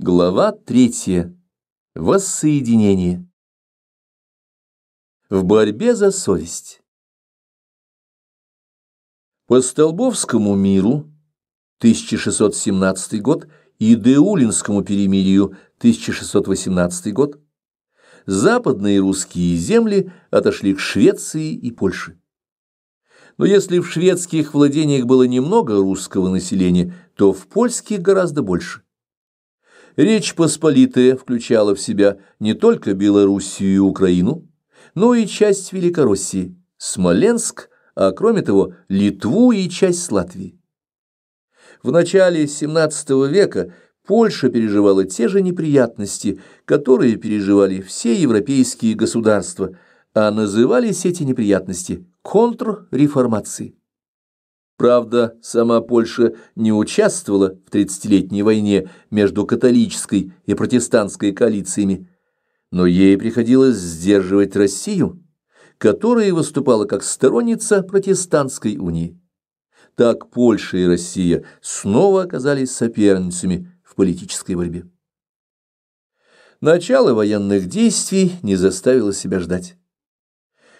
Глава третья. Воссоединение. В борьбе за совесть. По Столбовскому миру 1617 год и Деулинскому перемирию 1618 год западные русские земли отошли к Швеции и Польше. Но если в шведских владениях было немного русского населения, то в польских гораздо больше. Речь Посполитая включала в себя не только Белоруссию и Украину, но и часть Великороссии, Смоленск, а кроме того Литву и часть Латвии. В начале XVII века Польша переживала те же неприятности, которые переживали все европейские государства, а назывались эти неприятности контрреформацией. Правда, сама Польша не участвовала в тридцатилетней войне между католической и протестантской коалициями, но ей приходилось сдерживать Россию, которая выступала как сторонница протестантской унии. Так Польша и Россия снова оказались соперницами в политической борьбе. Начало военных действий не заставило себя ждать.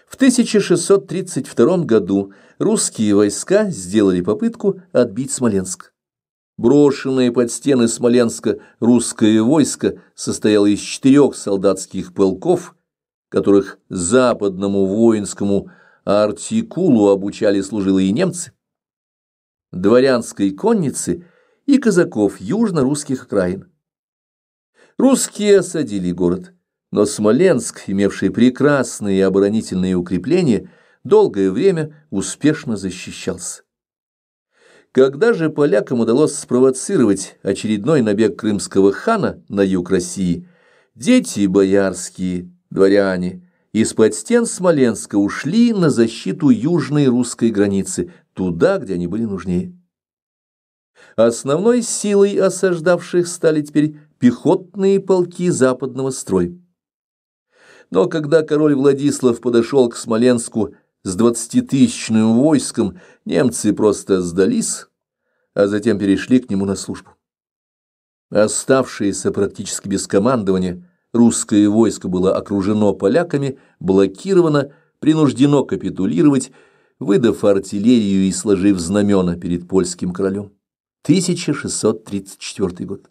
В 1632 году русские войска сделали попытку отбить Смоленск. Брошенное под стены Смоленска русское войско состояло из четырех солдатских полков, которых западному воинскому артикулу обучали служилые немцы, дворянской конницы и казаков южно-русских окраин. Русские осадили город, но Смоленск, имевший прекрасные оборонительные укрепления, долгое время успешно защищался. Когда же полякам удалось спровоцировать очередной набег крымского хана на юг России, дети боярские, дворяне, из-под стен Смоленска ушли на защиту южной русской границы, туда, где они были нужнее. Основной силой осаждавших стали теперь пехотные полки западного строя. Но когда король Владислав подошел к Смоленску, с двадцатитысячным войском немцы просто сдались, а затем перешли к нему на службу. Оставшееся практически без командования русское войско было окружено поляками, блокировано, принуждено капитулировать, выдав артиллерию и сложив знамена перед польским королем. 1634 год.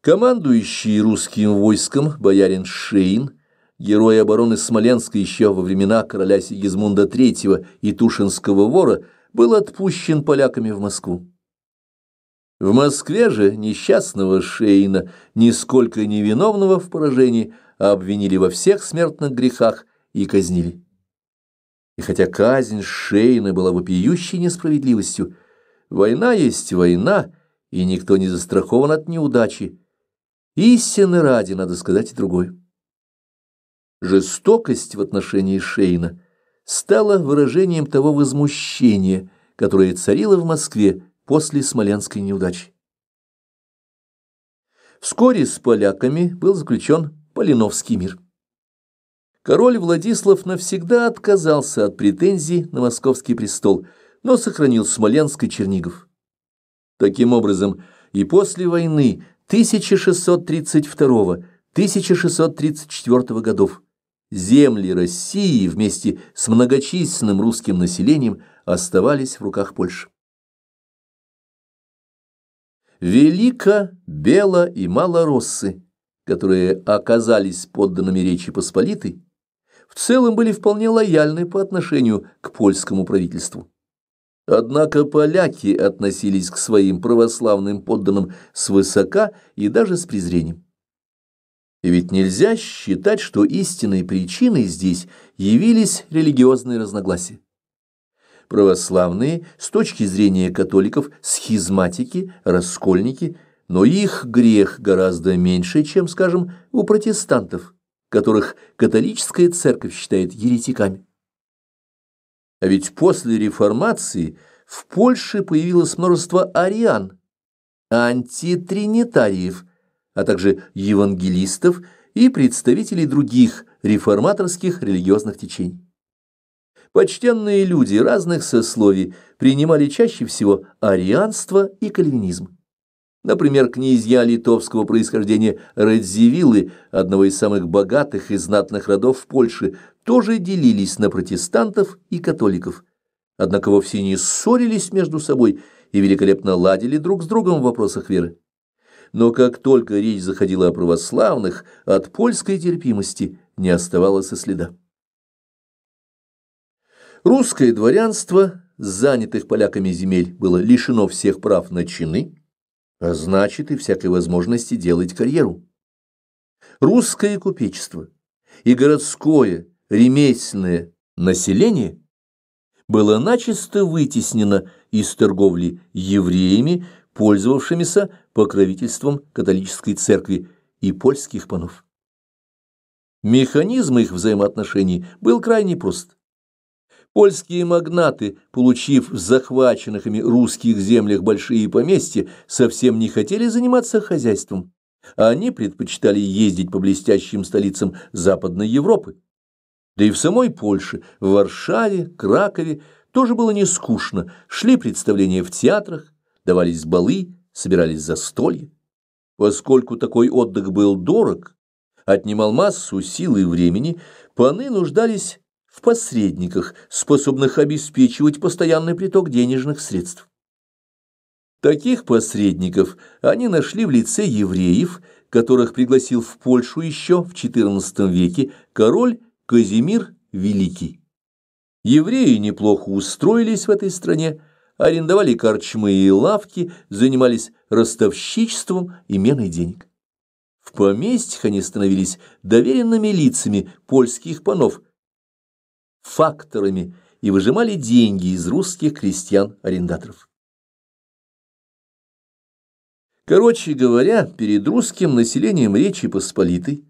Командующий русским войском боярин Шейн герои обороны Смоленска еще во времена короля Сигизмунда III и Тушинского вора, был отпущен поляками в Москву. В Москве же несчастного Шейна, нисколько невиновного в поражении, обвинили во всех смертных грехах и казнили. И хотя казнь Шейна была вопиющей несправедливостью, война есть война, и никто не застрахован от неудачи. Истины ради, надо сказать и другое. Жестокость в отношении Шейна стала выражением того возмущения, которое царило в Москве после смоленской неудачи. Вскоре с поляками был заключен Полиновский мир. Король Владислав навсегда отказался от претензий на московский престол, но сохранил Смоленск и Чернигов. Таким образом, и после войны 1632-1634 годов земли России вместе с многочисленным русским населением оставались в руках Польши. Велика, Бело и Малороссы, которые оказались подданными Речи Посполитой, в целом были вполне лояльны по отношению к польскому правительству. Однако поляки относились к своим православным подданным свысока и даже с презрением. И ведь нельзя считать, что истинной причиной здесь явились религиозные разногласия. Православные, с точки зрения католиков, схизматики, раскольники, но их грех гораздо меньше, чем, скажем, у протестантов, которых католическая церковь считает еретиками. А ведь после реформации в Польше появилось множество ариан, антитринитариев, а также евангелистов и представителей других реформаторских религиозных течений. Почтенные люди разных сословий принимали чаще всего арианство и кальвинизм. Например, князья литовского происхождения Радзивиллы, одного из самых богатых и знатных родов в Польше, тоже делились на протестантов и католиков. Однако вовсе не ссорились между собой и великолепно ладили друг с другом в вопросах веры но как только речь заходила о православных, от польской терпимости не оставалось и следа. Русское дворянство, занятых поляками земель, было лишено всех прав на чины, а значит и всякой возможности делать карьеру. Русское купечество и городское, ремесленное население было начисто вытеснено из торговли евреями, пользовавшимися покровительством католической церкви и польских панов. Механизм их взаимоотношений был крайне прост. Польские магнаты, получив в захваченных ими русских землях большие поместья, совсем не хотели заниматься хозяйством. Они предпочитали ездить по блестящим столицам Западной Европы. Да и в самой Польше, в Варшаве, Кракове тоже было не скучно, шли представления в театрах, давались балы, собирались застолья. Поскольку такой отдых был дорог, отнимал массу сил и времени, паны нуждались в посредниках, способных обеспечивать постоянный приток денежных средств. Таких посредников они нашли в лице евреев, которых пригласил в Польшу еще в XIV веке король Казимир Великий. Евреи неплохо устроились в этой стране, арендовали корчмы и лавки, занимались ростовщичеством и меной денег. В поместьях они становились доверенными лицами польских панов, факторами и выжимали деньги из русских крестьян-арендаторов. Короче говоря, перед русским населением Речи Посполитой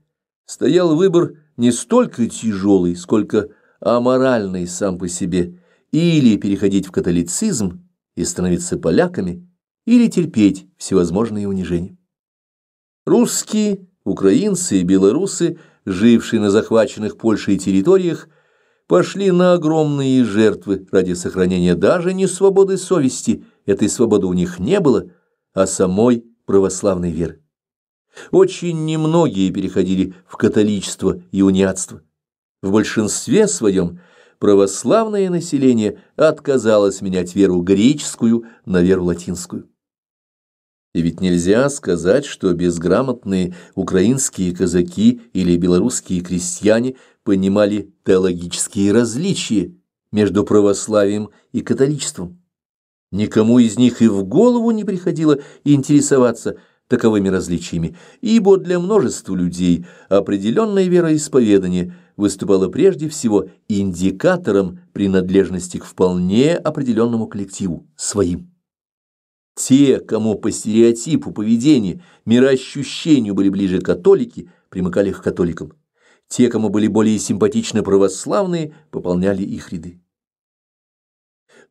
стоял выбор не столько тяжелый, сколько аморальный сам по себе – или переходить в католицизм и становиться поляками, или терпеть всевозможные унижения. Русские, украинцы и белорусы, жившие на захваченных Польшей территориях, пошли на огромные жертвы ради сохранения даже не свободы совести, этой свободы у них не было, а самой православной веры. Очень немногие переходили в католичество и униатство. В большинстве своем православное население отказалось менять веру греческую на веру латинскую. И ведь нельзя сказать, что безграмотные украинские казаки или белорусские крестьяне понимали теологические различия между православием и католичеством. Никому из них и в голову не приходило интересоваться таковыми различиями, ибо для множества людей определенное вероисповедание – выступала прежде всего индикатором принадлежности к вполне определенному коллективу, своим. Те, кому по стереотипу поведения, мироощущению были ближе католики, примыкали к католикам. Те, кому были более симпатичны православные, пополняли их ряды.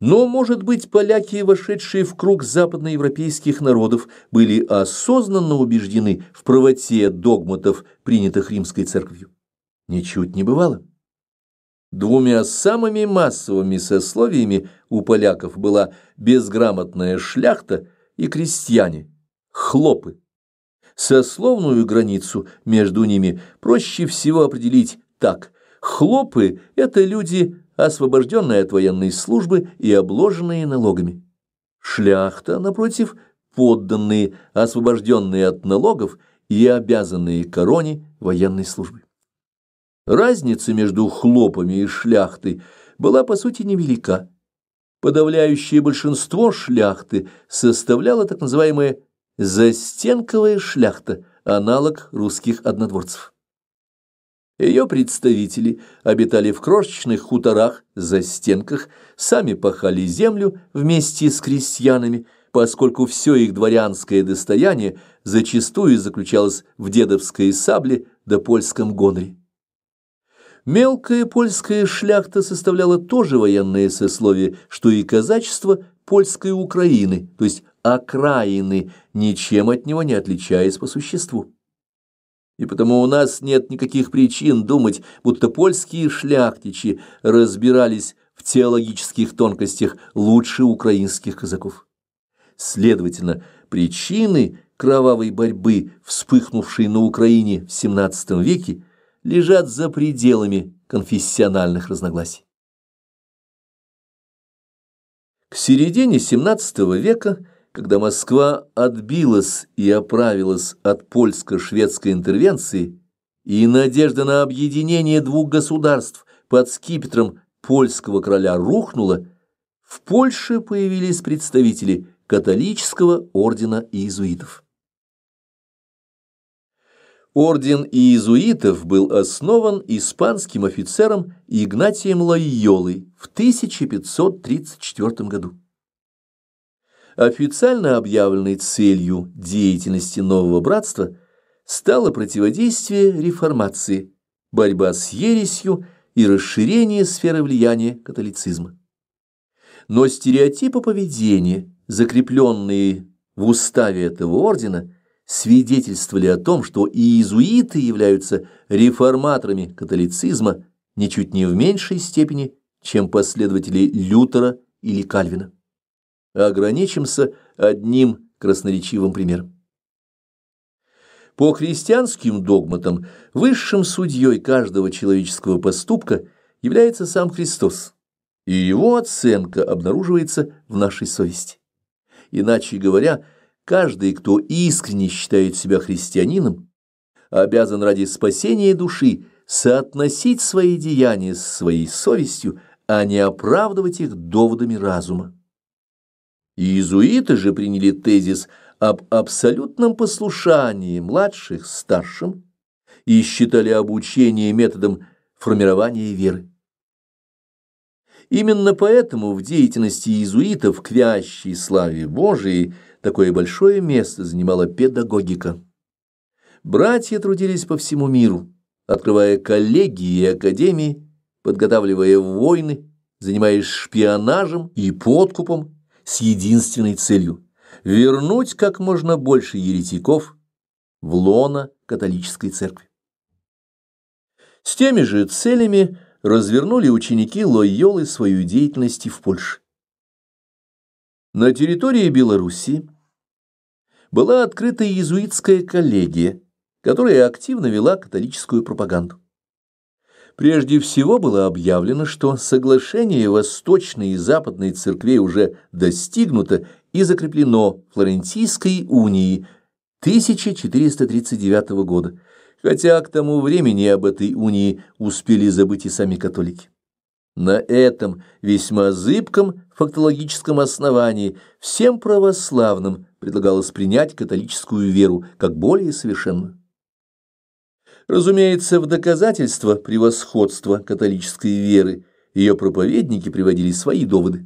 Но, может быть, поляки, вошедшие в круг западноевропейских народов, были осознанно убеждены в правоте догматов, принятых римской церковью ничуть не бывало. Двумя самыми массовыми сословиями у поляков была безграмотная шляхта и крестьяне, хлопы. Сословную границу между ними проще всего определить так. Хлопы – это люди, освобожденные от военной службы и обложенные налогами. Шляхта, напротив, подданные, освобожденные от налогов и обязанные короне военной службы. Разница между хлопами и шляхтой была, по сути, невелика. Подавляющее большинство шляхты составляла так называемая застенковая шляхта, аналог русских однодворцев. Ее представители обитали в крошечных хуторах, за стенках, сами пахали землю вместе с крестьянами, поскольку все их дворянское достояние зачастую заключалось в дедовской сабле да польском гоноре. Мелкая польская шляхта составляла то же военное сословие, что и казачество польской Украины, то есть окраины, ничем от него не отличаясь по существу. И потому у нас нет никаких причин думать, будто польские шляхтичи разбирались в теологических тонкостях лучше украинских казаков. Следовательно, причины кровавой борьбы, вспыхнувшей на Украине в XVII веке, лежат за пределами конфессиональных разногласий. К середине XVII века, когда Москва отбилась и оправилась от польско-шведской интервенции, и надежда на объединение двух государств под скипетром польского короля рухнула, в Польше появились представители католического ордена иезуитов. Орден иезуитов был основан испанским офицером Игнатием Лайолой в 1534 году. Официально объявленной целью деятельности нового братства стало противодействие реформации, борьба с ересью и расширение сферы влияния католицизма. Но стереотипы поведения, закрепленные в уставе этого ордена, свидетельствовали о том, что и иезуиты являются реформаторами католицизма ничуть не в меньшей степени, чем последователи Лютера или Кальвина. Ограничимся одним красноречивым примером. По христианским догматам высшим судьей каждого человеческого поступка является сам Христос, и его оценка обнаруживается в нашей совести. Иначе говоря, Каждый, кто искренне считает себя христианином, обязан ради спасения души соотносить свои деяния с своей совестью, а не оправдывать их доводами разума. Иезуиты же приняли тезис об абсолютном послушании младших старшим и считали обучение методом формирования веры. Именно поэтому в деятельности иезуитов к вящей славе Божией такое большое место занимала педагогика. Братья трудились по всему миру, открывая коллегии и академии, подготавливая войны, занимаясь шпионажем и подкупом с единственной целью – вернуть как можно больше еретиков в Лоно католической церкви. С теми же целями – развернули ученики Лойолы свою деятельность и в Польше. На территории Белоруссии была открыта иезуитская коллегия, которая активно вела католическую пропаганду. Прежде всего было объявлено, что соглашение Восточной и Западной церквей уже достигнуто и закреплено Флорентийской унией 1439 года – хотя к тому времени об этой унии успели забыть и сами католики. На этом весьма зыбком фактологическом основании всем православным предлагалось принять католическую веру как более совершенную. Разумеется, в доказательство превосходства католической веры ее проповедники приводили свои доводы.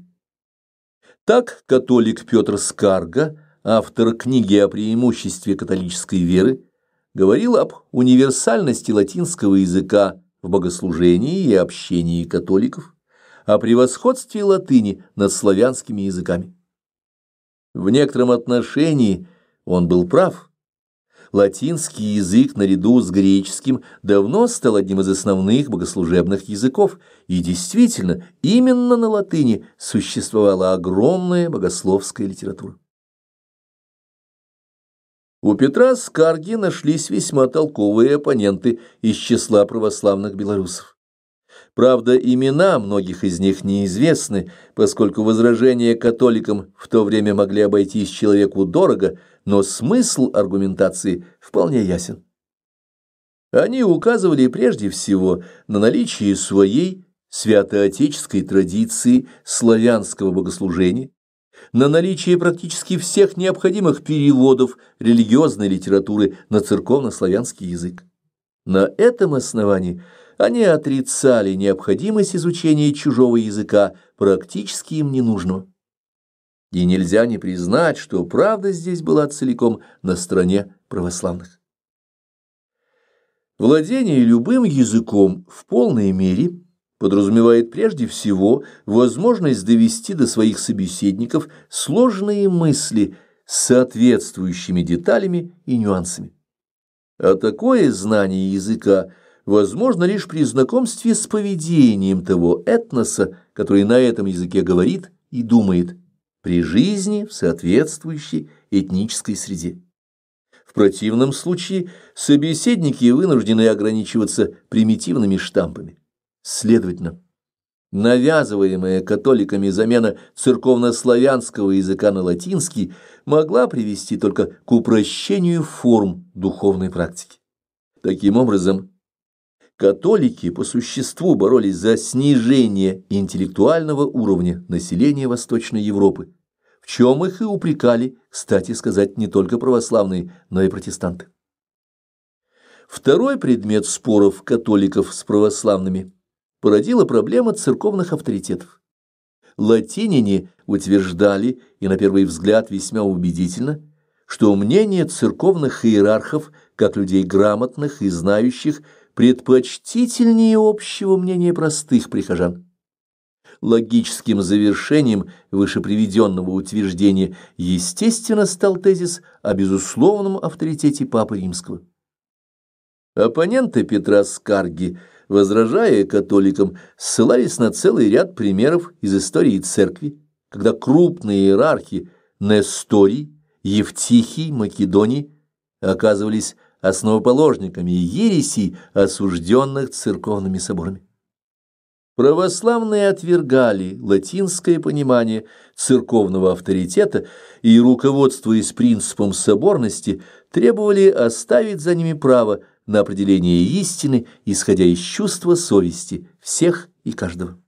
Так католик Петр Скарга, автор книги о преимуществе католической веры, говорил об универсальности латинского языка в богослужении и общении католиков, о превосходстве латыни над славянскими языками. В некотором отношении он был прав. Латинский язык наряду с греческим давно стал одним из основных богослужебных языков, и действительно, именно на латыни существовала огромная богословская литература. У Петра Скарги нашлись весьма толковые оппоненты из числа православных белорусов. Правда, имена многих из них неизвестны, поскольку возражения католикам в то время могли обойтись человеку дорого, но смысл аргументации вполне ясен. Они указывали прежде всего на наличие своей святоотеческой традиции славянского богослужения, на наличие практически всех необходимых переводов религиозной литературы на церковно-славянский язык. На этом основании они отрицали необходимость изучения чужого языка, практически им ненужного. И нельзя не признать, что правда здесь была целиком на стороне православных. Владение любым языком в полной мере – подразумевает прежде всего возможность довести до своих собеседников сложные мысли с соответствующими деталями и нюансами. А такое знание языка возможно лишь при знакомстве с поведением того этноса, который на этом языке говорит и думает, при жизни в соответствующей этнической среде. В противном случае собеседники вынуждены ограничиваться примитивными штампами. Следовательно, навязываемая католиками замена церковнославянского языка на латинский могла привести только к упрощению форм духовной практики. Таким образом, католики по существу боролись за снижение интеллектуального уровня населения Восточной Европы, в чем их и упрекали, кстати сказать, не только православные, но и протестанты. Второй предмет споров католиков с православными – породила проблема церковных авторитетов. Латинине утверждали, и на первый взгляд весьма убедительно, что мнение церковных иерархов, как людей грамотных и знающих, предпочтительнее общего мнения простых прихожан. Логическим завершением вышеприведенного утверждения естественно стал тезис о безусловном авторитете Папы Римского. Оппоненты Петра Скарги – возражая католикам, ссылались на целый ряд примеров из истории церкви, когда крупные иерархи Несторий, Евтихий, Македоний оказывались основоположниками ересей, осужденных церковными соборами. Православные отвергали латинское понимание церковного авторитета и, руководствуясь принципом соборности, требовали оставить за ними право на определение истины, исходя из чувства совести всех и каждого.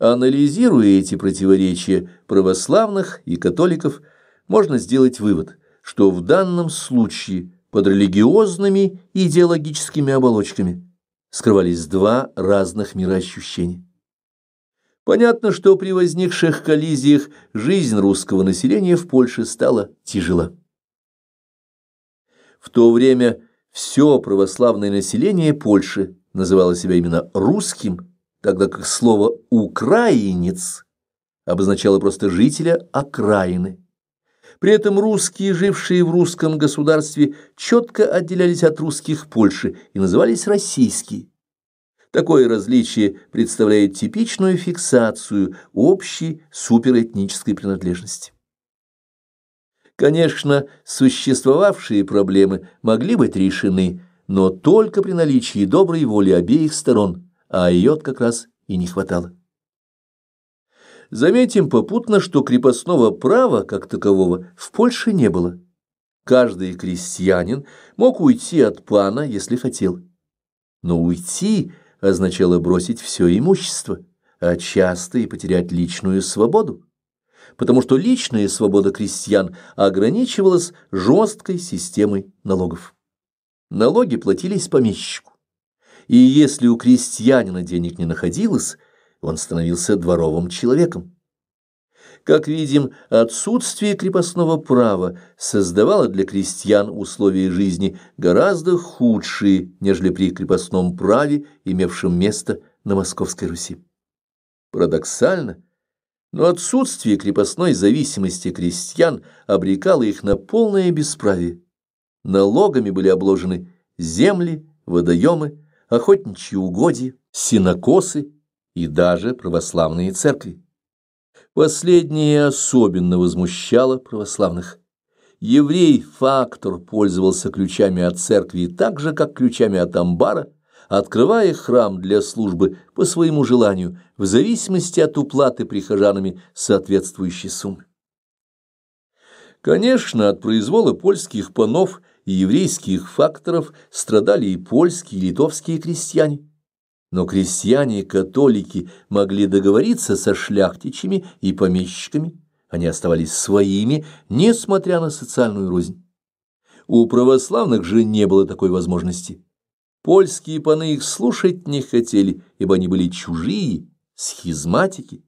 Анализируя эти противоречия православных и католиков, можно сделать вывод, что в данном случае под религиозными идеологическими оболочками скрывались два разных мироощущения. Понятно, что при возникших коллизиях жизнь русского населения в Польше стала тяжела. В то время все православное население Польши называло себя именно русским, тогда как слово «украинец» обозначало просто жителя окраины. При этом русские, жившие в русском государстве, четко отделялись от русских Польши и назывались российские. Такое различие представляет типичную фиксацию общей суперэтнической принадлежности. Конечно, существовавшие проблемы могли быть решены, но только при наличии доброй воли обеих сторон, а ее как раз и не хватало. Заметим попутно, что крепостного права, как такового, в Польше не было. Каждый крестьянин мог уйти от пана, если хотел. Но уйти означало бросить все имущество, а часто и потерять личную свободу потому что личная свобода крестьян ограничивалась жесткой системой налогов. Налоги платились помещику. И если у крестьянина денег не находилось, он становился дворовым человеком. Как видим, отсутствие крепостного права создавало для крестьян условия жизни гораздо худшие, нежели при крепостном праве, имевшем место на Московской Руси. Парадоксально, но отсутствие крепостной зависимости крестьян обрекало их на полное бесправие. Налогами были обложены земли, водоемы, охотничьи угодья, синокосы и даже православные церкви. Последнее особенно возмущало православных. Еврей-фактор пользовался ключами от церкви так же, как ключами от амбара, открывая храм для службы по своему желанию, в зависимости от уплаты прихожанами соответствующей суммы. Конечно, от произвола польских панов и еврейских факторов страдали и польские, и литовские крестьяне. Но крестьяне-католики могли договориться со шляхтичами и помещиками, они оставались своими, несмотря на социальную рознь. У православных же не было такой возможности. Польские паны их слушать не хотели, ибо они были чужие, схизматики.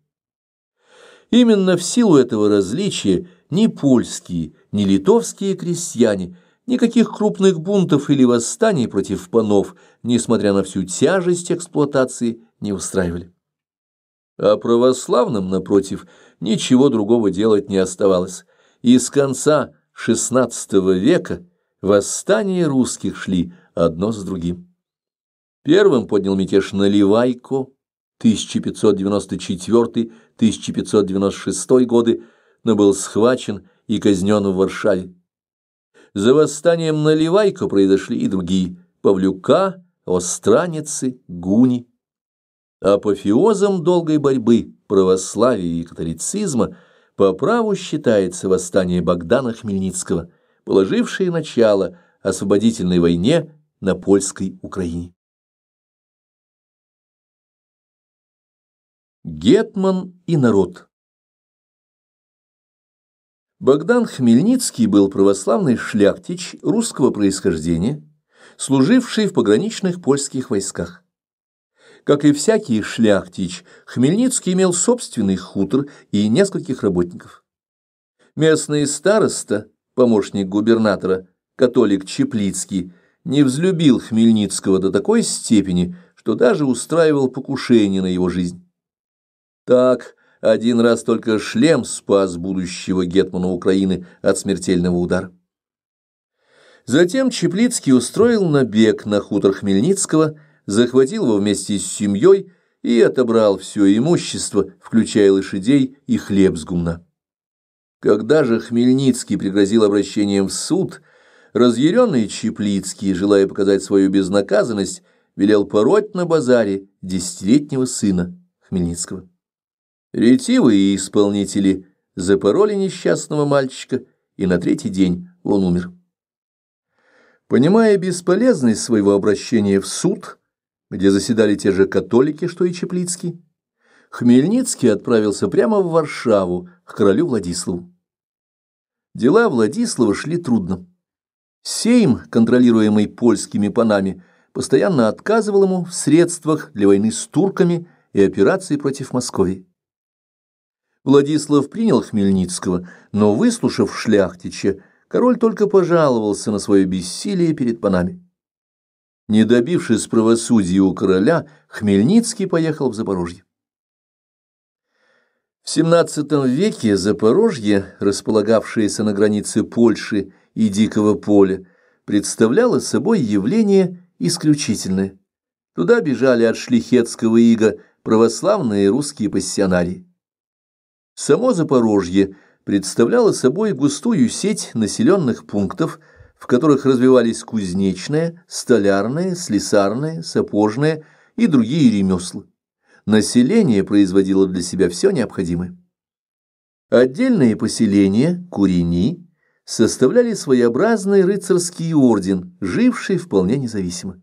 Именно в силу этого различия ни польские, ни литовские крестьяне никаких крупных бунтов или восстаний против панов, несмотря на всю тяжесть эксплуатации, не устраивали. А православным, напротив, ничего другого делать не оставалось. И с конца XVI века восстания русских шли одно с другим. Первым поднял мятеж Наливайко 1594-1596 годы, но был схвачен и казнен в Варшаве. За восстанием Наливайко произошли и другие – Павлюка, Остраницы, Гуни. Апофеозом долгой борьбы православия и католицизма по праву считается восстание Богдана Хмельницкого, положившее начало освободительной войне на польской Украине. Гетман и народ. Богдан Хмельницкий был православный шляхтич русского происхождения, служивший в пограничных польских войсках. Как и всякий шляхтич, Хмельницкий имел собственный хутор и нескольких работников. Местный староста, помощник губернатора, католик Чеплицкий, не взлюбил Хмельницкого до такой степени, что даже устраивал покушение на его жизнь. Так один раз только шлем спас будущего гетмана Украины от смертельного удара. Затем Чеплицкий устроил набег на хутор Хмельницкого, захватил его вместе с семьей и отобрал все имущество, включая лошадей и хлеб с гумна. Когда же Хмельницкий пригрозил обращением в суд, разъяренный Чеплицкий, желая показать свою безнаказанность, велел пороть на базаре десятилетнего сына Хмельницкого. Ретивые исполнители запороли несчастного мальчика, и на третий день он умер. Понимая бесполезность своего обращения в суд, где заседали те же католики, что и Чеплицкий, Хмельницкий отправился прямо в Варшаву к королю Владиславу. Дела Владислава шли трудно. Сейм, контролируемый польскими панами, постоянно отказывал ему в средствах для войны с турками и операции против Москвы. Владислав принял Хмельницкого, но, выслушав шляхтича, король только пожаловался на свое бессилие перед панами. Не добившись правосудия у короля, Хмельницкий поехал в Запорожье. В XVII веке Запорожье, располагавшееся на границе Польши и Дикого поля, представляло собой явление исключительное. Туда бежали от шлихетского ига православные русские пассионарии. Само Запорожье представляло собой густую сеть населенных пунктов, в которых развивались кузнечное, столярное, слесарное, сапожное и другие ремесла. Население производило для себя все необходимое. Отдельные поселения, курени, составляли своеобразный рыцарский орден, живший вполне независимо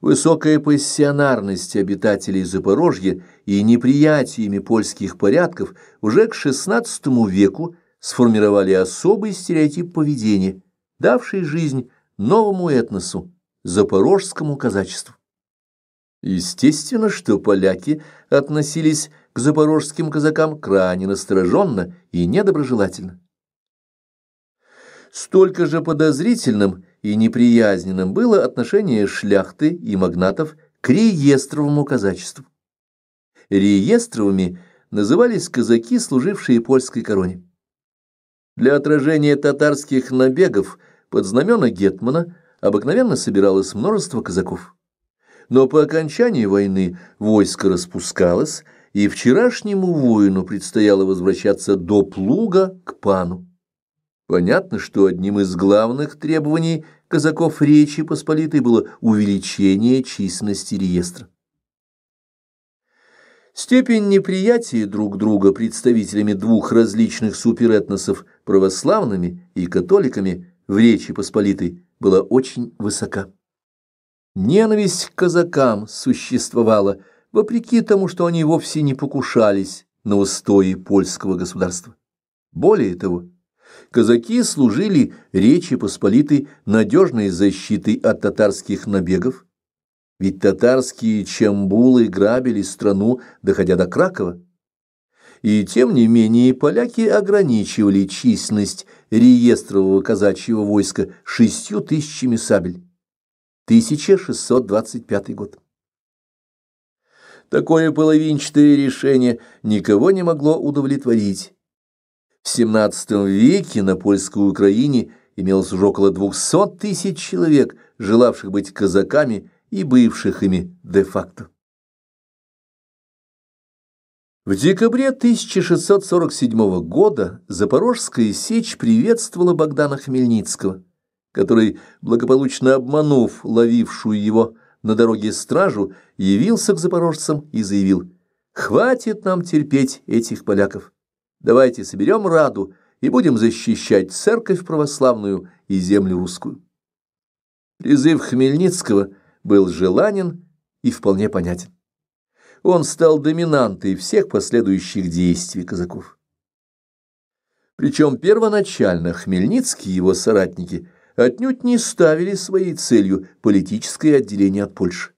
высокая пассионарность обитателей Запорожья и неприятиями польских порядков уже к XVI веку сформировали особый стереотип поведения, давший жизнь новому этносу – запорожскому казачеству. Естественно, что поляки относились к запорожским казакам крайне настороженно и недоброжелательно. Столько же подозрительным и неприязненным было отношение шляхты и магнатов к реестровому казачеству. Реестровыми назывались казаки, служившие польской короне. Для отражения татарских набегов под знамена Гетмана обыкновенно собиралось множество казаков. Но по окончании войны войско распускалось, и вчерашнему воину предстояло возвращаться до плуга к пану. Понятно, что одним из главных требований казаков Речи Посполитой было увеличение численности реестра. Степень неприятия друг друга представителями двух различных суперэтносов православными и католиками в Речи Посполитой была очень высока. Ненависть к казакам существовала, вопреки тому, что они вовсе не покушались на устои польского государства. Более того, казаки служили Речи Посполитой надежной защитой от татарских набегов, ведь татарские чамбулы грабили страну, доходя до Кракова. И тем не менее поляки ограничивали численность реестрового казачьего войска шестью тысячами сабель. 1625 год. Такое половинчатое решение никого не могло удовлетворить. В XVII веке на польской Украине имелось уже около 200 тысяч человек, желавших быть казаками и бывших ими де-факто. В декабре 1647 года Запорожская сечь приветствовала Богдана Хмельницкого, который, благополучно обманув ловившую его на дороге стражу, явился к запорожцам и заявил «Хватит нам терпеть этих поляков». Давайте соберем Раду и будем защищать церковь православную и землю русскую. Призыв Хмельницкого был желанен и вполне понятен. Он стал доминантой всех последующих действий казаков. Причем первоначально Хмельницкий и его соратники отнюдь не ставили своей целью политическое отделение от Польши.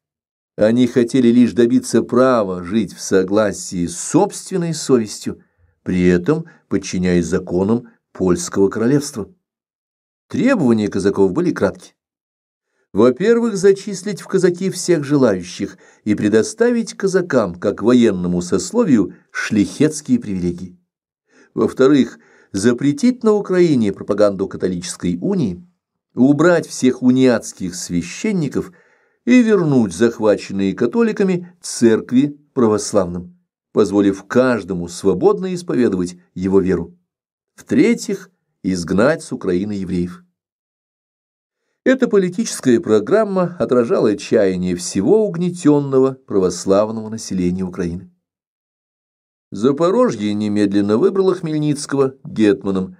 Они хотели лишь добиться права жить в согласии с собственной совестью при этом подчиняясь законам польского королевства. Требования казаков были кратки. Во-первых, зачислить в казаки всех желающих и предоставить казакам, как военному сословию, шлихетские привилегии. Во-вторых, запретить на Украине пропаганду католической унии, убрать всех униатских священников и вернуть захваченные католиками церкви православным позволив каждому свободно исповедовать его веру. В-третьих, изгнать с Украины евреев. Эта политическая программа отражала отчаяние всего угнетенного православного населения Украины. Запорожье немедленно выбрало Хмельницкого гетманом,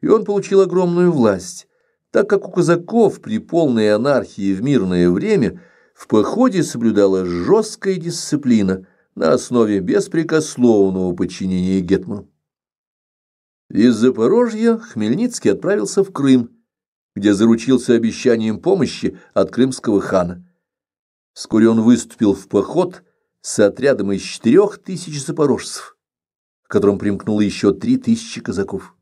и он получил огромную власть, так как у казаков при полной анархии в мирное время в походе соблюдалась жесткая дисциплина – на основе беспрекословного подчинения Гетману. Из Запорожья Хмельницкий отправился в Крым, где заручился обещанием помощи от крымского хана. Вскоре он выступил в поход с отрядом из четырех тысяч запорожцев, к которым примкнуло еще три тысячи казаков.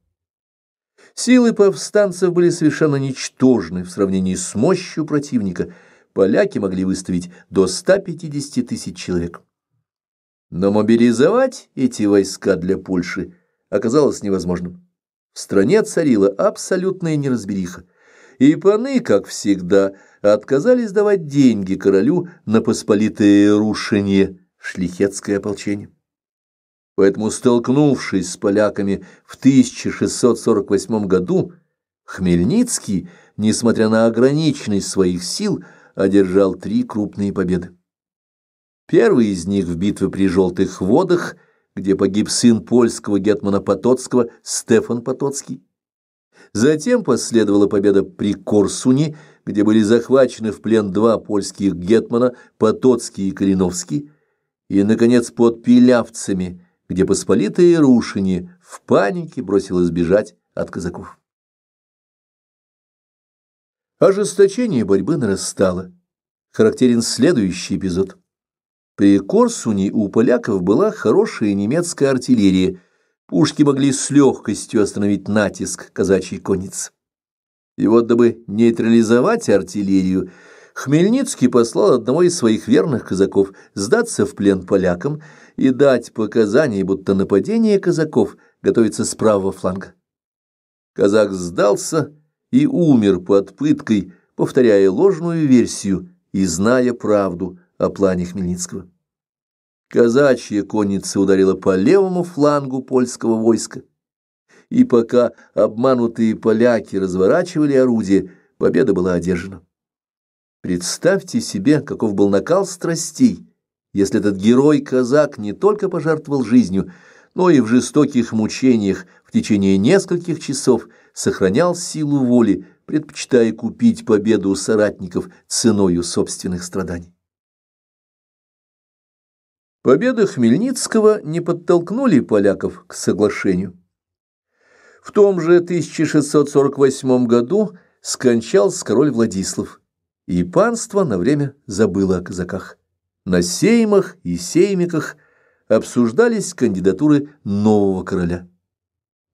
Силы повстанцев были совершенно ничтожны в сравнении с мощью противника. Поляки могли выставить до 150 тысяч человек. Но мобилизовать эти войска для Польши оказалось невозможным. В стране царила абсолютная неразбериха, и паны, как всегда, отказались давать деньги королю на посполитое рушение шлихетское ополчение. Поэтому, столкнувшись с поляками в 1648 году, Хмельницкий, несмотря на ограниченность своих сил, одержал три крупные победы. Первый из них в битве при Желтых водах, где погиб сын польского гетмана Потоцкого Стефан Потоцкий. Затем последовала победа при Корсуне, где были захвачены в плен два польских гетмана Потоцкий и Калиновский, и, наконец, под Пилявцами, где посполитые рушине в панике бросилось бежать от казаков. Ожесточение борьбы нарастало. Характерен следующий эпизод. При Корсуне у поляков была хорошая немецкая артиллерия. Пушки могли с легкостью остановить натиск казачьей конницы. И вот, дабы нейтрализовать артиллерию, Хмельницкий послал одного из своих верных казаков сдаться в плен полякам и дать показания, будто нападение казаков готовится с правого фланга. Казак сдался и умер под пыткой, повторяя ложную версию и зная правду – о плане Хмельницкого. Казачья конница ударила по левому флангу польского войска. И пока обманутые поляки разворачивали орудие, победа была одержана. Представьте себе, каков был накал страстей, если этот герой-казак не только пожертвовал жизнью, но и в жестоких мучениях в течение нескольких часов сохранял силу воли, предпочитая купить победу у соратников ценою собственных страданий. Победы Хмельницкого не подтолкнули поляков к соглашению. В том же 1648 году скончался король Владислав, и панство на время забыло о казаках. На сеймах и сеймиках обсуждались кандидатуры нового короля.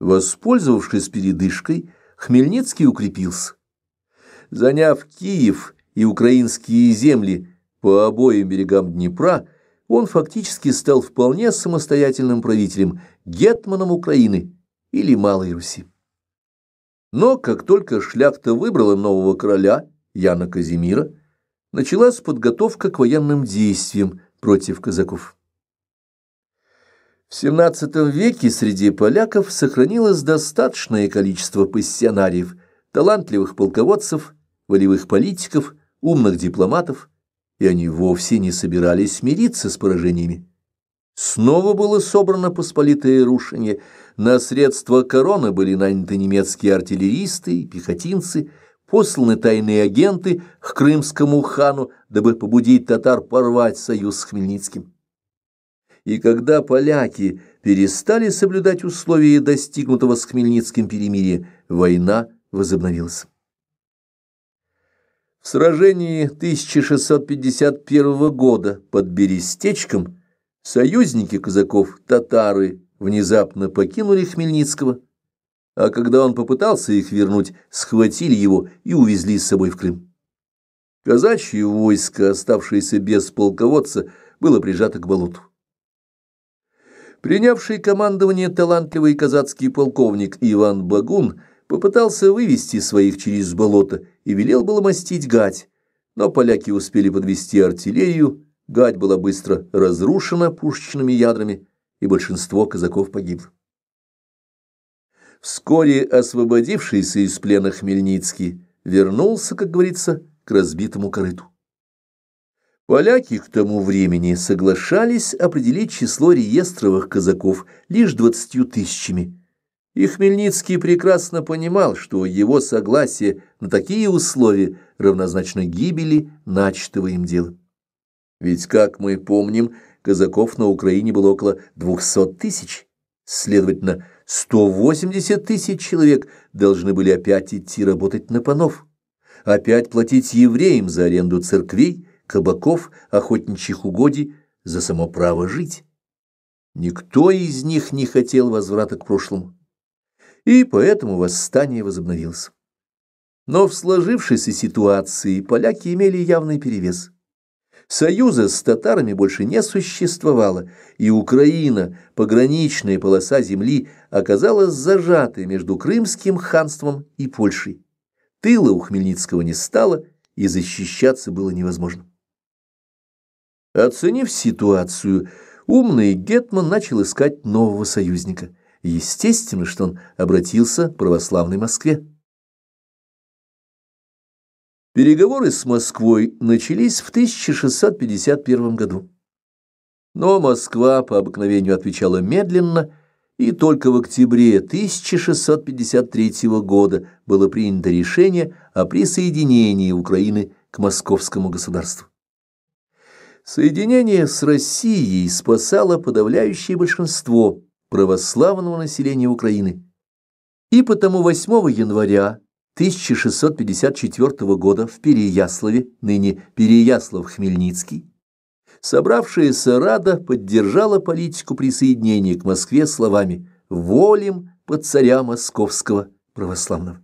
Воспользовавшись передышкой, Хмельницкий укрепился. Заняв Киев и украинские земли по обоим берегам Днепра, он фактически стал вполне самостоятельным правителем, гетманом Украины или Малой Руси. Но как только шляхта выбрала нового короля, Яна Казимира, началась подготовка к военным действиям против казаков. В XVII веке среди поляков сохранилось достаточное количество пассионариев, талантливых полководцев, волевых политиков, умных дипломатов, и они вовсе не собирались смириться с поражениями. Снова было собрано посполитое рушение, на средства короны были наняты немецкие артиллеристы и пехотинцы, посланы тайные агенты к крымскому хану, дабы побудить татар порвать союз с Хмельницким. И когда поляки перестали соблюдать условия достигнутого с Хмельницким перемирия, война возобновилась. В сражении 1651 года под Берестечком союзники казаков, татары, внезапно покинули Хмельницкого, а когда он попытался их вернуть, схватили его и увезли с собой в Крым. Казачье войско, оставшееся без полководца, было прижато к болоту. Принявший командование талантливый казацкий полковник Иван Багун попытался вывести своих через болото – и велел было мастить гать, но поляки успели подвести артиллерию, гать была быстро разрушена пушечными ядрами, и большинство казаков погибло. Вскоре освободившийся из плена Хмельницкий вернулся, как говорится, к разбитому корыту. Поляки к тому времени соглашались определить число реестровых казаков лишь двадцатью тысячами, и Хмельницкий прекрасно понимал, что его согласие на такие условия равнозначно гибели начатого им дела. Ведь, как мы помним, казаков на Украине было около 200 тысяч, следовательно, 180 тысяч человек должны были опять идти работать на панов, опять платить евреям за аренду церквей, кабаков, охотничьих угодий, за само право жить. Никто из них не хотел возврата к прошлому и поэтому восстание возобновилось. Но в сложившейся ситуации поляки имели явный перевес. Союза с татарами больше не существовало, и Украина, пограничная полоса земли, оказалась зажатой между Крымским ханством и Польшей. Тыла у Хмельницкого не стало, и защищаться было невозможно. Оценив ситуацию, умный Гетман начал искать нового союзника – Естественно, что он обратился к православной Москве. Переговоры с Москвой начались в 1651 году. Но Москва по обыкновению отвечала медленно, и только в октябре 1653 года было принято решение о присоединении Украины к московскому государству. Соединение с Россией спасало подавляющее большинство православного населения Украины. И потому 8 января 1654 года в Переяславе, ныне Переяслав-Хмельницкий, собравшаяся Рада поддержала политику присоединения к Москве словами «Волим под царя московского православного».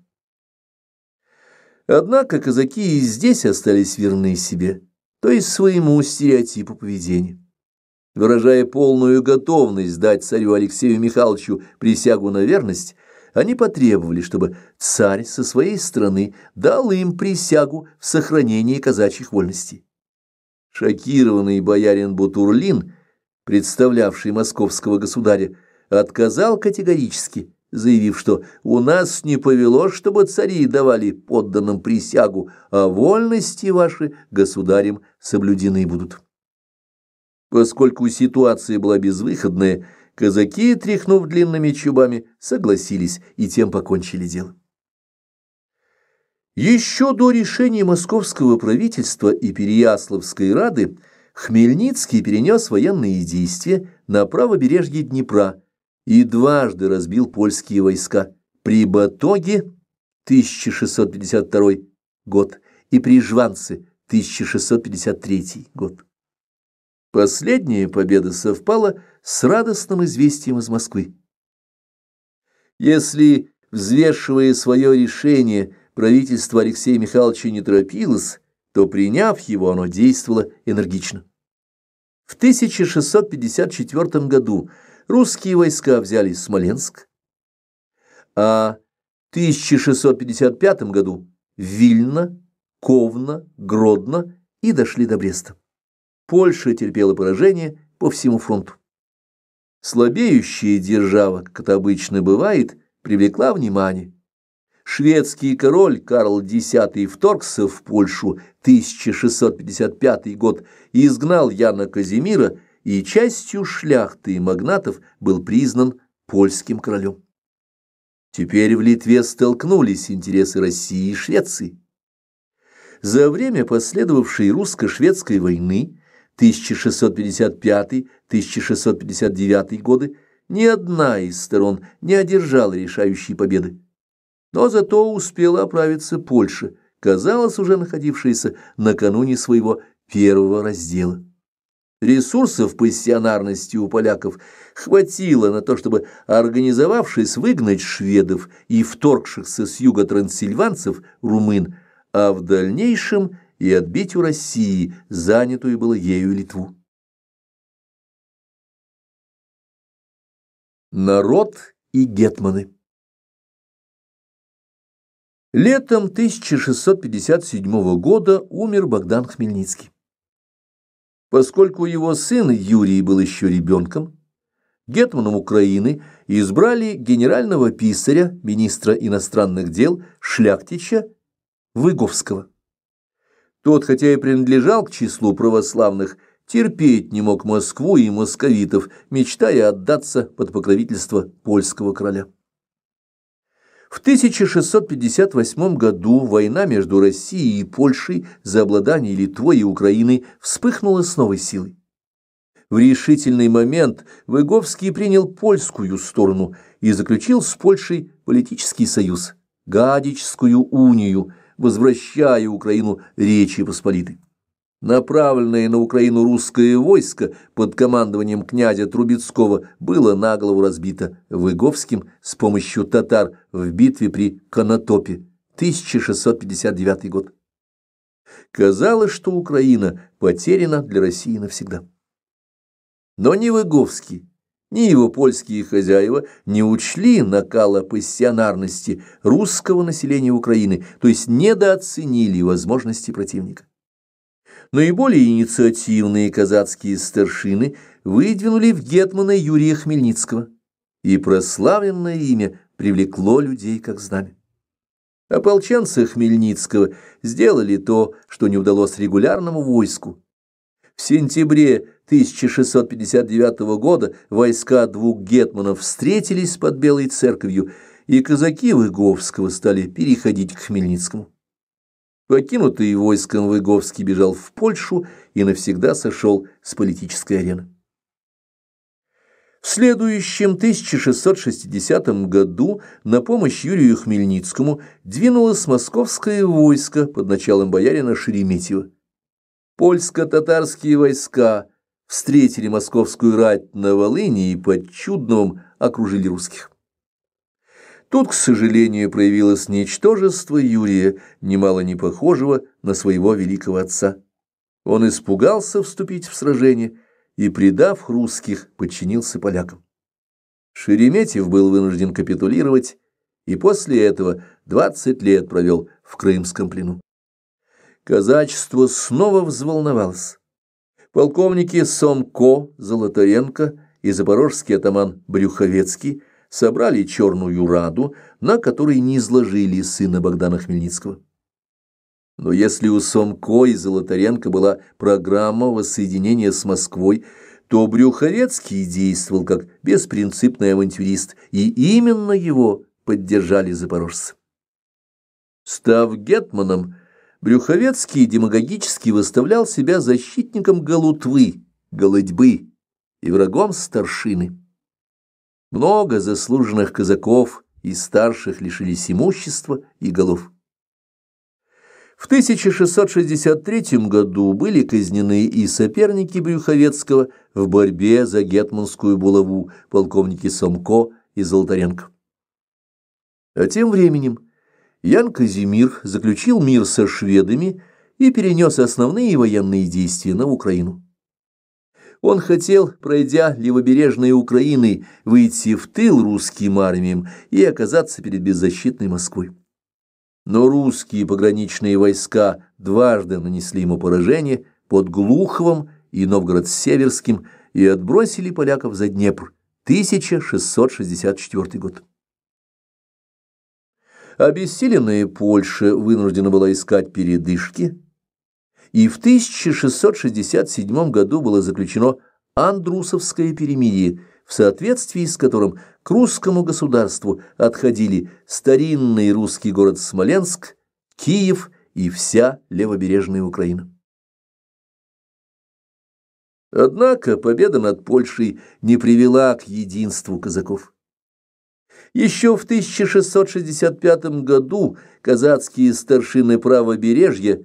Однако казаки и здесь остались верны себе, то есть своему стереотипу поведения выражая полную готовность дать царю Алексею Михайловичу присягу на верность, они потребовали, чтобы царь со своей стороны дал им присягу в сохранении казачьих вольностей. Шокированный боярин Бутурлин, представлявший московского государя, отказал категорически, заявив, что «у нас не повело, чтобы цари давали подданным присягу, а вольности ваши государем соблюдены будут». Поскольку ситуация была безвыходная, казаки, тряхнув длинными чубами, согласились и тем покончили дело. Еще до решения московского правительства и Переяславской рады Хмельницкий перенес военные действия на правобережье Днепра и дважды разбил польские войска при Батоге 1652 год и при Жванце 1653 год. Последняя победа совпала с радостным известием из Москвы. Если, взвешивая свое решение, правительство Алексея Михайловича не торопилось, то, приняв его, оно действовало энергично. В 1654 году русские войска взяли Смоленск, а в 1655 году Вильно, Ковно, Гродно и дошли до Бреста. Польша терпела поражение по всему фронту. Слабеющая держава, как это обычно бывает, привлекла внимание. Шведский король Карл X вторгся в Польшу 1655 год и изгнал Яна Казимира, и частью шляхты и магнатов был признан польским королем. Теперь в Литве столкнулись интересы России и Швеции. За время последовавшей русско-шведской войны 1655-1659 годы, ни одна из сторон не одержала решающей победы. Но зато успела оправиться Польша, казалось, уже находившаяся накануне своего первого раздела. Ресурсов пассионарности у поляков хватило на то, чтобы, организовавшись, выгнать шведов и вторгшихся с юга трансильванцев, румын, а в дальнейшем – и отбить у России занятую было ею Литву. Народ и гетманы Летом 1657 года умер Богдан Хмельницкий. Поскольку его сын Юрий был еще ребенком, гетманом Украины избрали генерального писаря, министра иностранных дел, шляхтича Выговского. Тот, хотя и принадлежал к числу православных, терпеть не мог Москву и московитов, мечтая отдаться под покровительство польского короля. В 1658 году война между Россией и Польшей за обладание Литвой и Украиной вспыхнула с новой силой. В решительный момент Выговский принял польскую сторону и заключил с Польшей политический союз – Гадическую унию – возвращая Украину Речи Посполитой. Направленное на Украину русское войско под командованием князя Трубецкого было наглого разбито Выговским с помощью татар в битве при Конотопе, 1659 год. Казалось, что Украина потеряна для России навсегда. Но не Выговский, ни его польские хозяева не учли накала пассионарности русского населения Украины, то есть недооценили возможности противника. Наиболее инициативные казацкие старшины выдвинули в гетмана Юрия Хмельницкого, и прославленное имя привлекло людей как знамя. Ополченцы Хмельницкого сделали то, что не удалось регулярному войску – в сентябре 1659 года войска двух гетманов встретились под Белой церковью, и казаки Выговского стали переходить к Хмельницкому. Покинутый войском Выговский бежал в Польшу и навсегда сошел с политической арены. В следующем 1660 году на помощь Юрию Хмельницкому двинулось московское войско под началом боярина Шереметьева. Польско-татарские войска встретили московскую рать на Волыни и под Чудновым окружили русских. Тут, к сожалению, проявилось ничтожество Юрия, немало не похожего на своего великого отца. Он испугался вступить в сражение и, предав русских, подчинился полякам. Шереметьев был вынужден капитулировать и после этого 20 лет провел в крымском плену. Казачество снова взволновалось. Полковники Сомко, Золотаренко и запорожский атаман Брюховецкий собрали черную раду, на которой не изложили сына Богдана Хмельницкого. Но если у Сомко и Золотаренко была программа воссоединения с Москвой, то Брюховецкий действовал как беспринципный авантюрист, и именно его поддержали запорожцы. Став гетманом, Брюховецкий демагогически выставлял себя защитником голутвы, голодьбы и врагом старшины. Много заслуженных казаков и старших лишились имущества и голов. В 1663 году были казнены и соперники Брюховецкого в борьбе за гетманскую булаву полковники Сомко и Золотаренко. А тем временем Ян Казимир заключил мир со шведами и перенес основные военные действия на Украину. Он хотел, пройдя левобережной Украиной, выйти в тыл русским армиям и оказаться перед беззащитной Москвой. Но русские пограничные войска дважды нанесли ему поражение под Глуховым и Новгород-Северским и отбросили поляков за Днепр, 1664 год обессиленная Польша вынуждена была искать передышки, и в 1667 году было заключено Андрусовское перемирие, в соответствии с которым к русскому государству отходили старинный русский город Смоленск, Киев и вся левобережная Украина. Однако победа над Польшей не привела к единству казаков. Еще в 1665 году казацкие старшины правобережья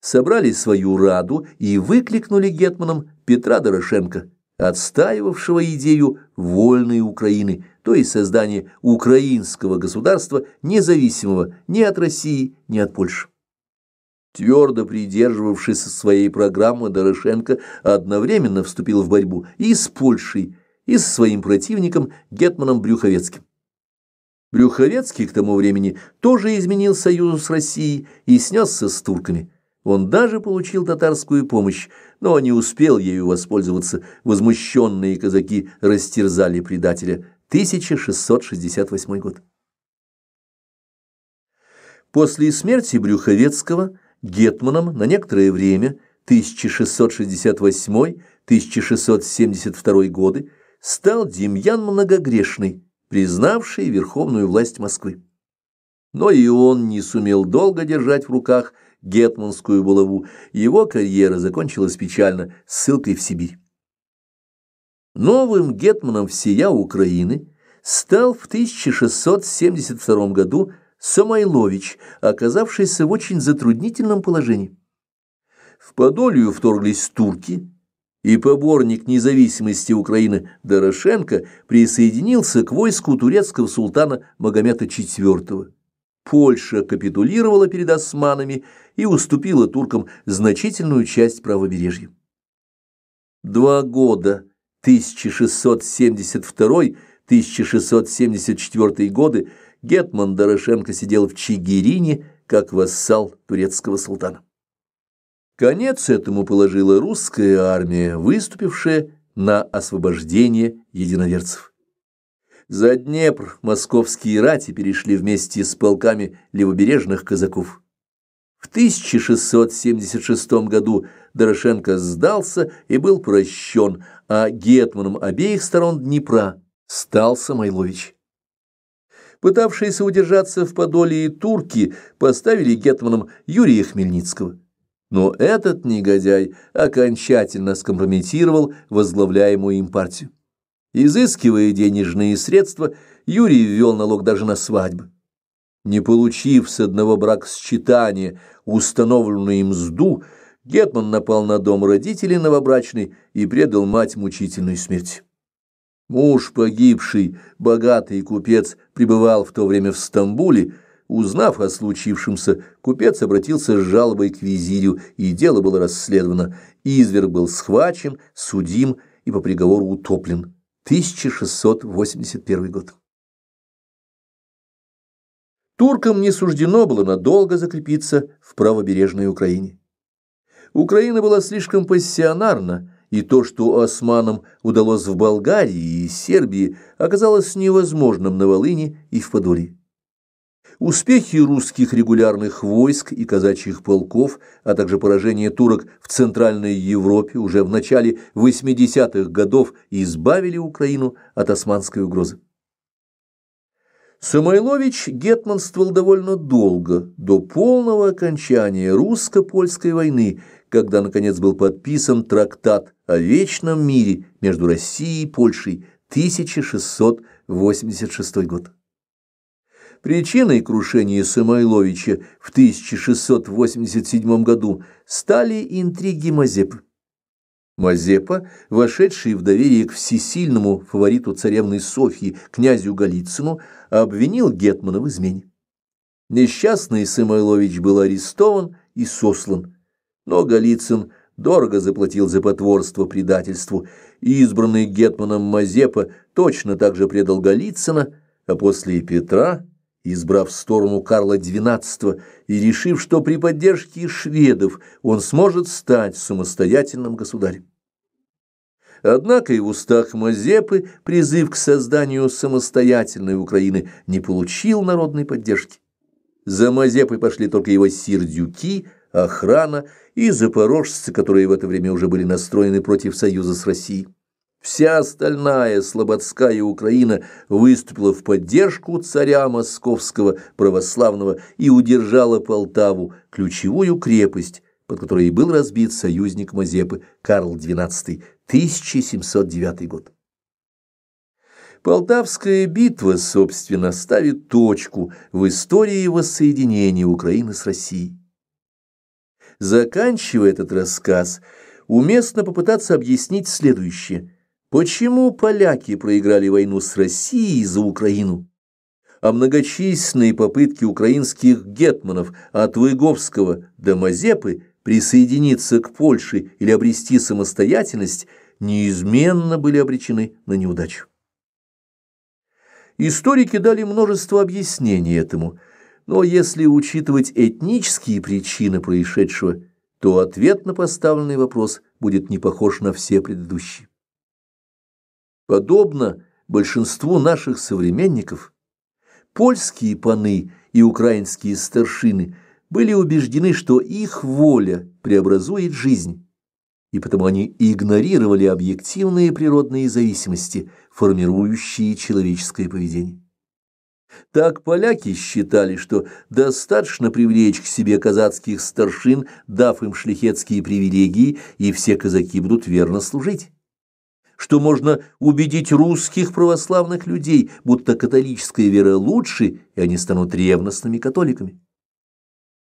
собрали свою раду и выкликнули гетманом Петра Дорошенко, отстаивавшего идею вольной Украины, то есть создание украинского государства, независимого ни от России, ни от Польши. Твердо придерживавшись своей программы, Дорошенко одновременно вступил в борьбу и с Польшей, и со своим противником Гетманом Брюховецким. Брюховецкий к тому времени тоже изменил союз с Россией и снесся с турками. Он даже получил татарскую помощь, но не успел ею воспользоваться. Возмущенные казаки растерзали предателя. 1668 год. После смерти Брюховецкого Гетманом на некоторое время, 1668-1672 годы, стал Демьян Многогрешный, признавший верховную власть Москвы. Но и он не сумел долго держать в руках гетманскую булаву, его карьера закончилась печально ссылкой в Сибирь. Новым гетманом всея Украины стал в 1672 году Самойлович, оказавшийся в очень затруднительном положении. В Подолью вторглись турки – и поборник независимости Украины Дорошенко присоединился к войску турецкого султана Магомета IV. Польша капитулировала перед османами и уступила туркам значительную часть правобережья. Два года, 1672-1674 годы, Гетман Дорошенко сидел в Чигирине как вассал турецкого султана. Конец этому положила русская армия, выступившая на освобождение единоверцев. За Днепр московские рати перешли вместе с полками левобережных казаков. В 1676 году Дорошенко сдался и был прощен, а гетманом обеих сторон Днепра стал Самойлович. Пытавшиеся удержаться в Подоле и турки поставили гетманом Юрия Хмельницкого. Но этот негодяй окончательно скомпрометировал возглавляемую им партию. Изыскивая денежные средства, Юрий ввел налог даже на свадьбы. Не получив с одного бракосчитания установленную им мзду, Гетман напал на дом родителей новобрачной и предал мать мучительной смерти. Муж погибший, богатый купец, пребывал в то время в Стамбуле, Узнав о случившемся, купец обратился с жалобой к визирю, и дело было расследовано. Изверг был схвачен, судим и по приговору утоплен. 1681 год. Туркам не суждено было надолго закрепиться в правобережной Украине. Украина была слишком пассионарна, и то, что османам удалось в Болгарии и Сербии, оказалось невозможным на Волыне и в Подолье. Успехи русских регулярных войск и казачьих полков, а также поражение турок в Центральной Европе уже в начале 80-х годов избавили Украину от османской угрозы. Самойлович гетманствовал довольно долго, до полного окончания русско-польской войны, когда, наконец, был подписан трактат о вечном мире между Россией и Польшей 1686 год. Причиной крушения Самойловича в 1687 году стали интриги Мазепы. Мазепа, вошедший в доверие к всесильному фавориту царевны Софьи, князю Голицыну, обвинил Гетмана в измене. Несчастный Самойлович был арестован и сослан, но Голицын дорого заплатил за потворство предательству, и избранный Гетманом Мазепа точно так же предал Голицына, а после Петра – избрав сторону Карла XII и решив, что при поддержке шведов он сможет стать самостоятельным государем. Однако и в устах Мазепы призыв к созданию самостоятельной Украины не получил народной поддержки. За Мазепой пошли только его сердюки, охрана и запорожцы, которые в это время уже были настроены против союза с Россией. Вся остальная слободская Украина выступила в поддержку царя московского православного и удержала Полтаву, ключевую крепость, под которой и был разбит союзник Мазепы Карл XII, 1709 год. Полтавская битва, собственно, ставит точку в истории воссоединения Украины с Россией. Заканчивая этот рассказ, уместно попытаться объяснить следующее – Почему поляки проиграли войну с Россией за Украину? А многочисленные попытки украинских гетманов от Выговского до Мазепы присоединиться к Польше или обрести самостоятельность неизменно были обречены на неудачу. Историки дали множество объяснений этому, но если учитывать этнические причины происшедшего, то ответ на поставленный вопрос будет не похож на все предыдущие. Подобно большинству наших современников, польские паны и украинские старшины были убеждены, что их воля преобразует жизнь, и потому они игнорировали объективные природные зависимости, формирующие человеческое поведение. Так поляки считали, что достаточно привлечь к себе казацких старшин, дав им шлихетские привилегии, и все казаки будут верно служить что можно убедить русских православных людей, будто католическая вера лучше, и они станут ревностными католиками.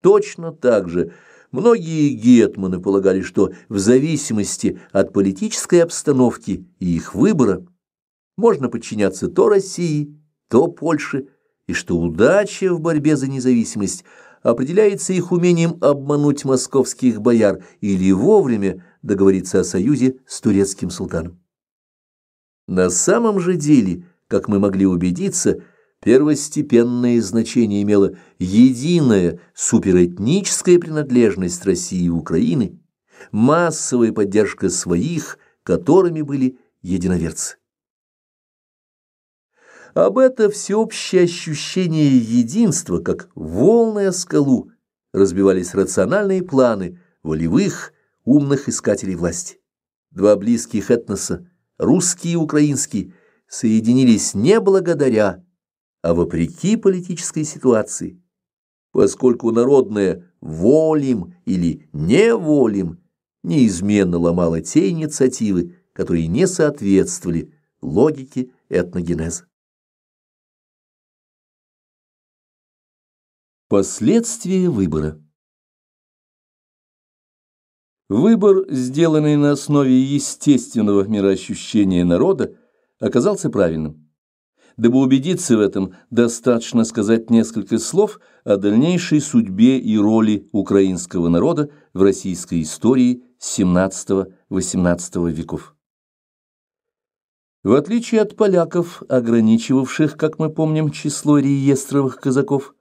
Точно так же многие гетманы полагали, что в зависимости от политической обстановки и их выбора можно подчиняться то России, то Польше, и что удача в борьбе за независимость определяется их умением обмануть московских бояр или вовремя договориться о союзе с турецким султаном. На самом же деле, как мы могли убедиться, первостепенное значение имела единая суперэтническая принадлежность России и Украины, массовая поддержка своих, которыми были единоверцы. Об это всеобщее ощущение единства, как волны о скалу, разбивались рациональные планы волевых, умных искателей власти. Два близких этноса – русский и украинский, соединились не благодаря, а вопреки политической ситуации, поскольку народное «волим» или «неволим» неизменно ломало те инициативы, которые не соответствовали логике этногенеза. Последствия выбора Выбор, сделанный на основе естественного мироощущения народа, оказался правильным. Дабы убедиться в этом, достаточно сказать несколько слов о дальнейшей судьбе и роли украинского народа в российской истории XVII-XVIII веков. В отличие от поляков, ограничивавших, как мы помним, число реестровых казаков,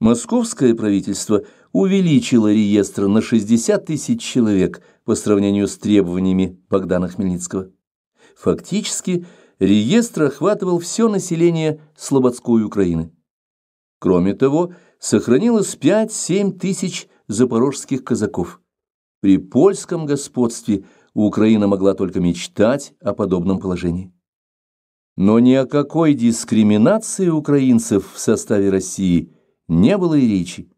московское правительство увеличило реестр на 60 тысяч человек по сравнению с требованиями Богдана Хмельницкого. Фактически, реестр охватывал все население Слободской Украины. Кроме того, сохранилось 5-7 тысяч запорожских казаков. При польском господстве Украина могла только мечтать о подобном положении. Но ни о какой дискриминации украинцев в составе России – не было и речи.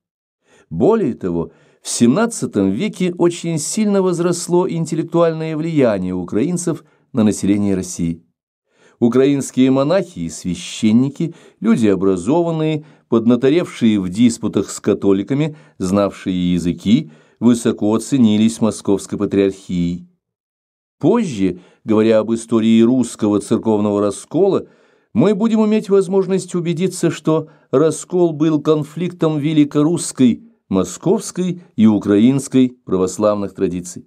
Более того, в XVII веке очень сильно возросло интеллектуальное влияние украинцев на население России. Украинские монахи и священники, люди образованные, поднаторевшие в диспутах с католиками, знавшие языки, высоко ценились московской патриархией. Позже, говоря об истории русского церковного раскола, мы будем иметь возможность убедиться, что раскол был конфликтом великорусской, московской и украинской православных традиций.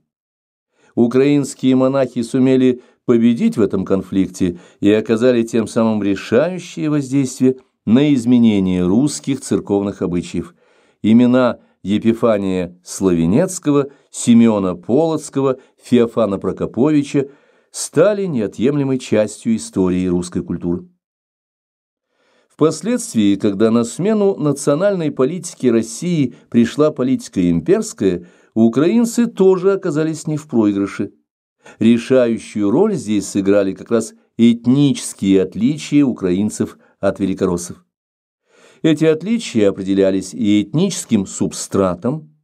Украинские монахи сумели победить в этом конфликте и оказали тем самым решающее воздействие на изменение русских церковных обычаев. Имена Епифания Славенецкого, Симеона Полоцкого, Феофана Прокоповича – стали неотъемлемой частью истории русской культуры. Впоследствии, когда на смену национальной политике России пришла политика имперская, украинцы тоже оказались не в проигрыше. Решающую роль здесь сыграли как раз этнические отличия украинцев от великороссов. Эти отличия определялись и этническим субстратом.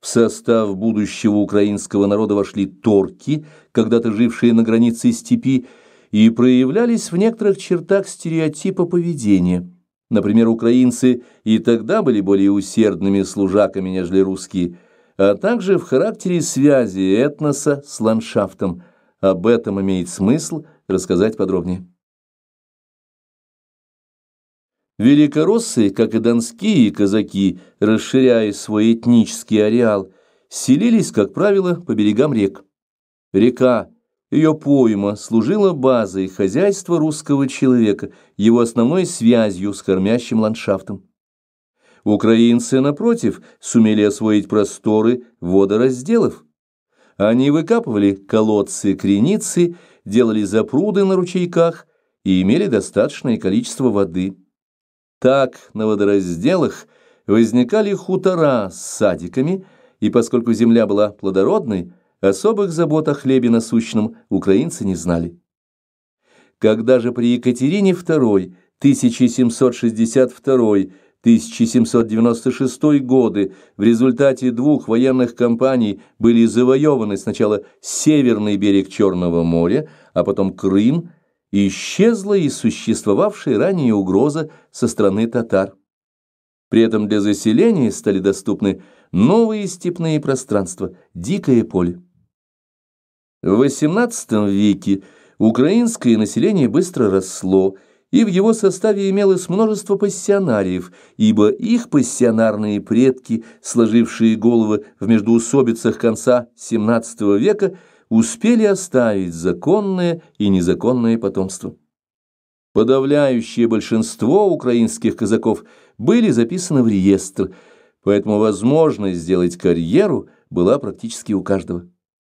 В состав будущего украинского народа вошли торки, когда-то жившие на границе степи, и проявлялись в некоторых чертах стереотипа поведения. Например, украинцы и тогда были более усердными служаками, нежели русские, а также в характере связи этноса с ландшафтом. Об этом имеет смысл рассказать подробнее. Великороссы, как и донские казаки, расширяя свой этнический ареал, селились, как правило, по берегам рек. Река ее поэма служила базой хозяйства русского человека, его основной связью с кормящим ландшафтом. Украинцы, напротив, сумели освоить просторы водоразделов. Они выкапывали колодцы-креницы, делали запруды на ручейках и имели достаточное количество воды. Так на водоразделах возникали хутора с садиками, и поскольку земля была плодородной, особых забот о хлебе насущном украинцы не знали. Когда же при Екатерине II 1762-1796 годы в результате двух военных кампаний были завоеваны сначала северный берег Черного моря, а потом Крым, исчезла и существовавшая ранее угроза со стороны татар. При этом для заселения стали доступны новые степные пространства, дикое поле. В XVIII веке украинское население быстро росло, и в его составе имелось множество пассионариев, ибо их пассионарные предки, сложившие головы в междоусобицах конца XVII века, успели оставить законное и незаконное потомство. Подавляющее большинство украинских казаков были записаны в реестр, поэтому возможность сделать карьеру была практически у каждого.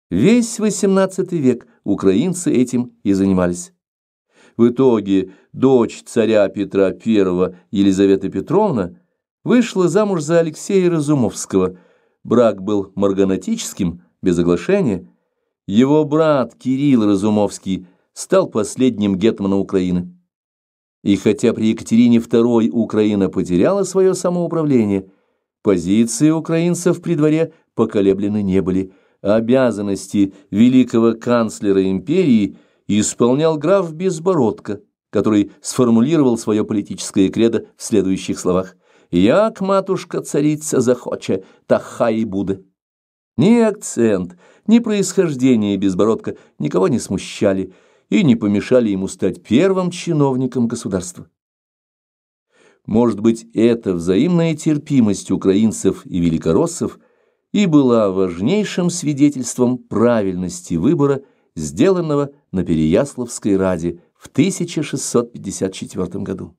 Весь XVIII век украинцы этим и занимались. В итоге дочь царя Петра I Елизавета Петровна вышла замуж за Алексея Разумовского. Брак был марганатическим, без оглашения. Его брат Кирилл Разумовский стал последним гетманом Украины. И хотя при Екатерине II Украина потеряла свое самоуправление, позиции украинцев при дворе поколеблены не были – обязанности великого канцлера империи исполнял граф Безбородко, который сформулировал свое политическое кредо в следующих словах. «Як, матушка-царица захоче, таха и буде». Ни акцент, ни происхождение Безбородко никого не смущали и не помешали ему стать первым чиновником государства. Может быть, эта взаимная терпимость украинцев и великороссов – и была важнейшим свидетельством правильности выбора, сделанного на Переяславской раде в 1654 году.